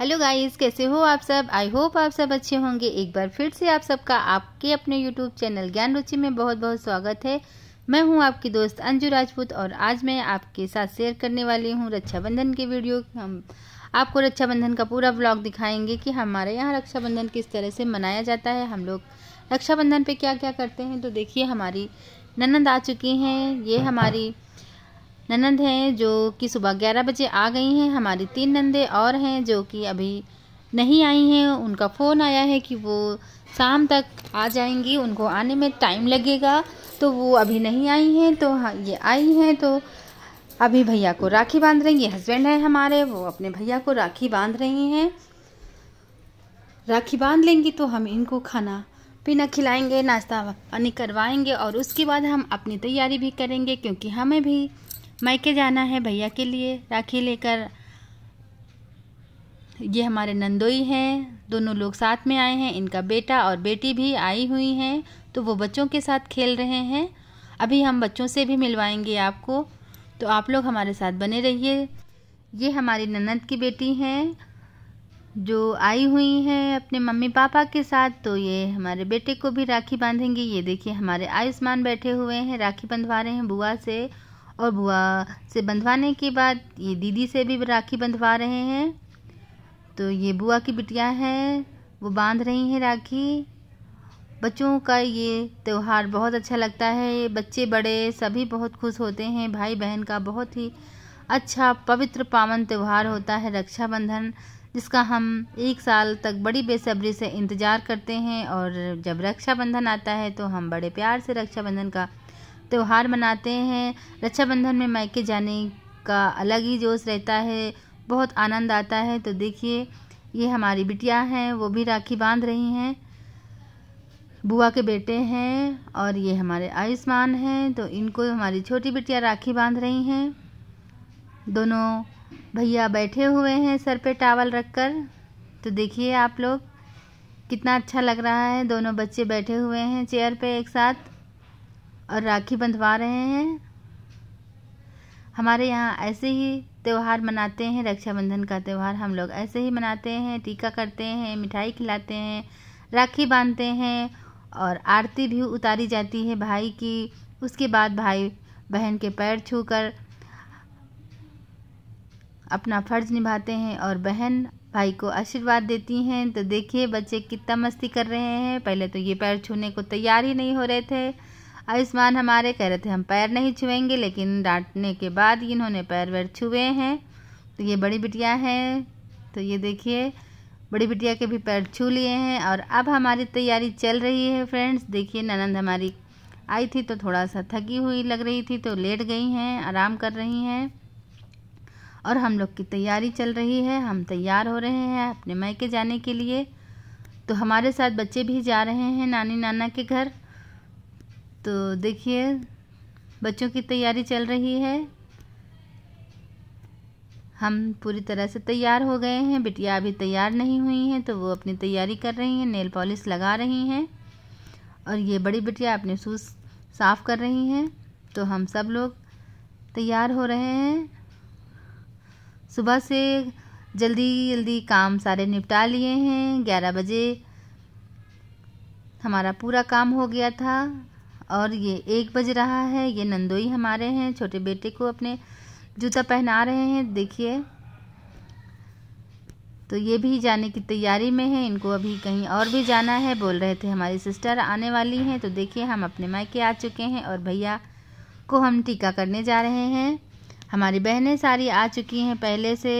hello guys कैसे हो आप सब आई होप आप सब अच्छे होंगे एक बार फिर से आप सबका आपके अपने यूट्यूब चैनल ज्ञान रुचि में बहुत बहुत स्वागत है मैं हूं आपकी दोस्त अंजू राजपूत और आज मैं आपके साथ शेयर करने वाली हूं रक्षाबंधन की वीडियो हम आपको रक्षाबंधन का पूरा ब्लॉग दिखाएंगे कि हमारे यहाँ रक्षाबंधन किस तरह से मनाया जाता है हम लोग रक्षाबंधन पर क्या क्या करते हैं तो देखिए हमारी ननंद आ चुकी हैं ये हमारी ननद हैं जो कि सुबह ग्यारह बजे आ गई हैं हमारी तीन नंदे और हैं जो कि अभी नहीं आई हैं उनका फ़ोन आया है कि वो शाम तक आ जाएंगी उनको आने में टाइम लगेगा तो वो अभी नहीं आई हैं तो हाँ, ये आई हैं तो अभी भैया को राखी बांध रही ये हस्बैंड है हमारे वो अपने भैया को राखी बांध रही हैं राखी बांध लेंगी तो हम इनको खाना पीना खिलाएंगे नाश्ता पानी करवाएंगे और उसके बाद हम अपनी तैयारी भी करेंगे क्योंकि हमें भी मायके जाना है भैया के लिए राखी लेकर ये हमारे नंदोई हैं दोनों लोग साथ में आए हैं इनका बेटा और बेटी भी आई हुई हैं तो वो बच्चों के साथ खेल रहे हैं अभी हम बच्चों से भी मिलवाएंगे आपको तो आप लोग हमारे साथ बने रहिए ये हमारी ननद की बेटी हैं जो आई हुई हैं अपने मम्मी पापा के साथ तो ये हमारे बेटे को भी राखी बांधेंगे ये देखिए हमारे आयुष्मान बैठे हुए हैं राखी बंधवा रहे हैं बुआ से और बुआ से बंधवाने के बाद ये दीदी से भी राखी बंधवा रहे हैं तो ये बुआ की बिटिया है वो बांध रही हैं राखी बच्चों का ये त्यौहार बहुत अच्छा लगता है बच्चे बड़े सभी बहुत खुश होते हैं भाई बहन का बहुत ही अच्छा पवित्र पावन त्यौहार होता है रक्षाबंधन जिसका हम एक साल तक बड़ी बेसब्री से इंतज़ार करते हैं और जब रक्षाबंधन आता है तो हम बड़े प्यार से रक्षाबंधन का त्यौहार मनाते हैं रक्षाबंधन में मायके जाने का अलग ही जोश रहता है बहुत आनंद आता है तो देखिए ये हमारी बिटिया हैं वो भी राखी बांध रही हैं बुआ के बेटे हैं और ये हमारे आयुष्मान हैं तो इनको हमारी छोटी बिटिया राखी बांध रही हैं दोनों भैया बैठे हुए हैं सर पे टावल रखकर तो देखिए आप लोग कितना अच्छा लग रहा है दोनों बच्चे बैठे हुए हैं चेयर पे एक साथ और राखी बंधवा रहे हैं हमारे यहाँ ऐसे ही त्यौहार मनाते हैं रक्षाबंधन का त्यौहार हम लोग ऐसे ही मनाते हैं टीका करते हैं मिठाई खिलाते हैं राखी बांधते हैं और आरती भी उतारी जाती है भाई की उसके बाद भाई बहन के पैर छूकर अपना फर्ज निभाते हैं और बहन भाई को आशीर्वाद देती हैं तो देखिए बच्चे कितना मस्ती कर रहे हैं पहले तो ये पैर छूने को तैयार ही नहीं हो रहे थे आयुष्मान हमारे कह रहे थे हम पैर नहीं छुएंगे लेकिन डांटने के बाद इन्होंने पैर वैर छुए हैं तो ये बड़ी बिटिया है तो ये देखिए बड़ी बिटिया के भी पैर छू लिए हैं और अब हमारी तैयारी चल रही है फ्रेंड्स देखिए ननंद हमारी आई थी तो थोड़ा सा थकी हुई लग रही थी तो लेट गई हैं आराम कर रही हैं और हम लोग की तैयारी चल रही है हम तैयार हो रहे हैं अपने मायके जाने के लिए तो हमारे साथ बच्चे भी जा रहे हैं नानी नाना के घर तो देखिए बच्चों की तैयारी चल रही है हम पूरी तरह से तैयार हो गए हैं बिटिया अभी तैयार नहीं हुई हैं तो वो अपनी तैयारी कर रही हैं नेल पॉलिश लगा रही हैं और ये बड़ी बिटिया अपने सूज साफ़ कर रही हैं तो हम सब लोग तैयार हो रहे हैं सुबह से जल्दी जल्दी काम सारे निपटा लिए हैं ग्यारह बजे हमारा पूरा काम हो गया था और ये एक बज रहा है ये नंदोई हमारे हैं छोटे बेटे को अपने जूता पहना रहे हैं देखिए तो ये भी जाने की तैयारी में है इनको अभी कहीं और भी जाना है बोल रहे थे हमारी सिस्टर आने वाली हैं तो देखिए हम अपने मायके आ चुके हैं और भैया को हम टीका करने जा रहे हैं हमारी बहनें सारी आ चुकी हैं पहले से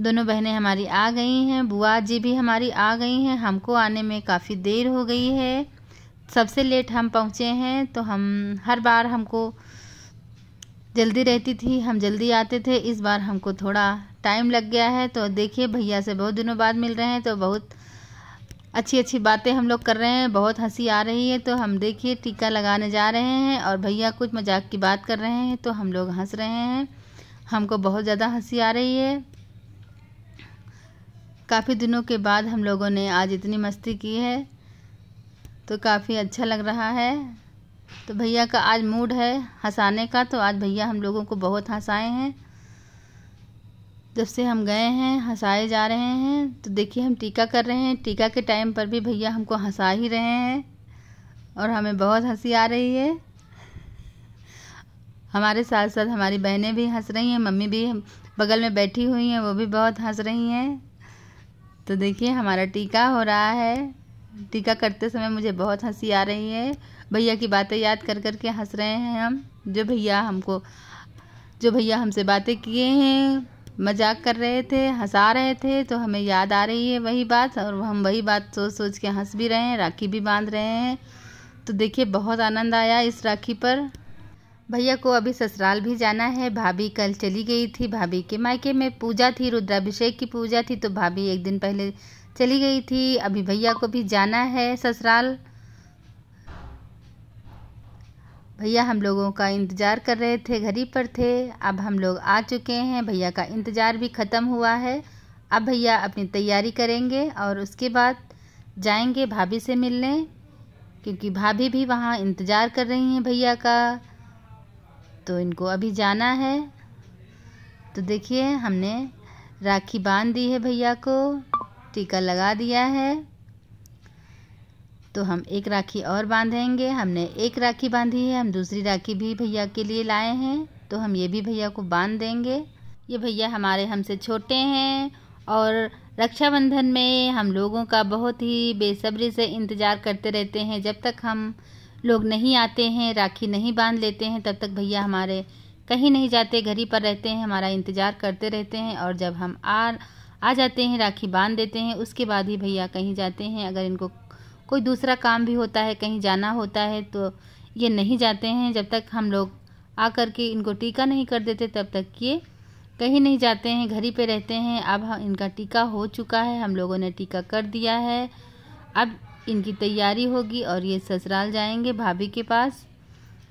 दोनों बहनें हमारी आ गई हैं बुआ जी भी हमारी आ गई हैं हमको आने में काफ़ी देर हो गई है सबसे लेट हम पहुँचे हैं तो हम हर बार हमको जल्दी रहती थी हम जल्दी आते थे इस बार हमको थोड़ा टाइम लग गया है तो देखिए भैया से बहुत दिनों बाद मिल रहे हैं तो बहुत अच्छी अच्छी बातें हम लोग कर रहे हैं बहुत हंसी आ रही है तो हम देखिए टीका लगाने जा रहे हैं और भैया कुछ मजाक की बात कर रहे हैं तो हम लोग हंस रहे हैं हमको बहुत ज़्यादा हंसी आ रही है काफ़ी दिनों के बाद हम लोगों ने आज इतनी मस्ती की है तो काफ़ी अच्छा लग रहा है तो भैया का आज मूड है हंसाने का तो आज भैया हम लोगों को बहुत हंसाए हैं जब से हम गए हैं हंसाए जा रहे हैं तो देखिए हम टीका कर रहे हैं टीका के टाइम पर भी भैया हमको हंसा ही रहे हैं और हमें बहुत हंसी आ रही है हमारे साथ साथ हमारी बहनें भी हंस रही हैं मम्मी भी बगल में बैठी हुई हैं वो भी बहुत हंस रही हैं तो देखिए हमारा टीका हो रहा है टीका करते समय मुझे बहुत हंसी आ रही है भैया की बातें याद कर कर के हंस रहे हैं हम जो भैया हमको जो भैया हमसे बातें किए हैं मजाक कर रहे थे हंसा रहे थे तो हमें याद आ रही है वही बात और हम वही बात सोच सोच के हंस भी रहे हैं राखी भी बांध रहे हैं तो देखिए बहुत आनंद आया इस राखी पर भैया को अभी ससुराल भी जाना है भाभी कल चली गई थी भाभी के मायके में पूजा थी रुद्राभिषेक की पूजा थी तो भाभी एक दिन पहले चली गई थी अभी भैया को भी जाना है ससुराल भैया हम लोगों का इंतज़ार कर रहे थे घर ही पर थे अब हम लोग आ चुके हैं भैया का इंतज़ार भी ख़त्म हुआ है अब भैया अपनी तैयारी करेंगे और उसके बाद जाएंगे भाभी से मिलने क्योंकि भाभी भी वहाँ इंतज़ार कर रही हैं भैया का तो इनको अभी जाना है तो देखिए हमने राखी बांध दी है भैया को टीका लगा दिया है तो हम एक राखी और बांधेंगे हमने एक राखी बांधी है हम दूसरी राखी भी भैया के लिए लाए हैं तो हम ये भी भैया को बांध देंगे ये भैया हमारे हमसे छोटे हैं और रक्षाबंधन में हम लोगों का बहुत ही बेसब्री से इंतज़ार करते रहते हैं जब तक हम लोग नहीं आते हैं राखी नहीं बांध लेते हैं तब तक भैया हमारे कहीं नहीं जाते घर ही पर रहते हैं हमारा इंतज़ार करते रहते हैं और जब हम आ आ जाते हैं राखी बांध देते हैं उसके बाद ही भैया कहीं जाते हैं अगर इनको कोई दूसरा काम भी होता है कहीं जाना होता है तो ये नहीं जाते हैं जब तक हम लोग आ कर के इनको टीका नहीं कर देते तब तक ये कहीं नहीं जाते हैं घर ही पे रहते हैं अब हम इनका टीका हो चुका है हम लोगों ने टीका कर दिया है अब इनकी तैयारी होगी और ये ससुराल जाएंगे भाभी के पास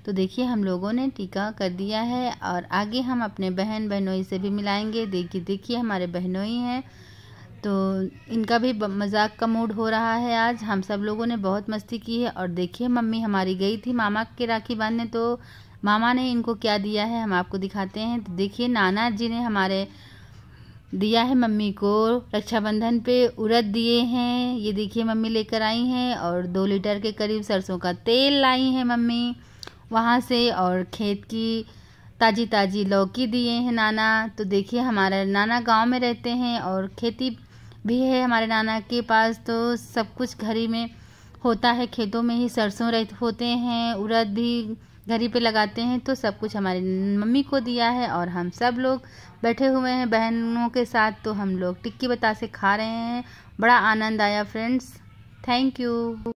तो देखिए हम लोगों ने टीका कर दिया है और आगे हम अपने बहन बहनोई से भी मिलाएंगे देखिए देखिए हमारे बहनोई हैं तो इनका भी मजाक का मूड हो रहा है आज हम सब लोगों ने बहुत मस्ती की है और देखिए मम्मी हमारी गई थी मामा के राखी बांधने तो मामा ने इनको क्या दिया है हम आपको दिखाते हैं तो देखिए नाना जी ने हमारे दिया है मम्मी को रक्षाबंधन पे उड़द दिए हैं ये देखिए मम्मी लेकर आई हैं और दो लीटर के करीब सरसों का तेल लाई हैं मम्मी वहाँ से और खेत की ताज़ी ताज़ी लौकी दिए हैं नाना तो देखिए हमारे नाना गांव में रहते हैं और खेती भी है हमारे नाना के पास तो सब कुछ घर ही में होता है खेतों में ही सरसों रह होते हैं उड़द भी घर ही पे लगाते हैं तो सब कुछ हमारी मम्मी को दिया है और हम सब लोग बैठे हुए हैं बहनों के साथ तो हम लोग टिक्की बतासे खा रहे हैं बड़ा आनंद आया फ्रेंड्स थैंक यू